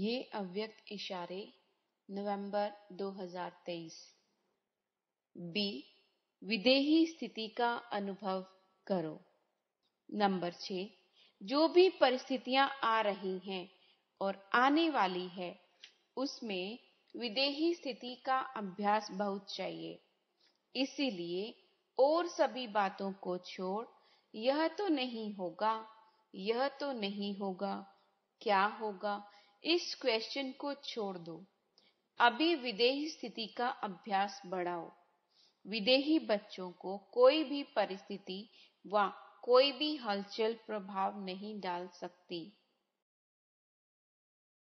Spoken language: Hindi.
ये अव्यक्त इशारे नवंबर 2023 बी विदेही स्थिति का अनुभव करो नंबर छ जो भी परिस्थितियां आ रही हैं और आने वाली है उसमें विदेही स्थिति का अभ्यास बहुत चाहिए इसीलिए और सभी बातों को छोड़ यह तो नहीं होगा यह तो नहीं होगा क्या होगा इस क्वेश्चन को छोड़ दो अभी विदेही स्थिति का अभ्यास बढ़ाओ विदेही बच्चों को कोई भी परिस्थिति व कोई भी हलचल प्रभाव नहीं डाल सकती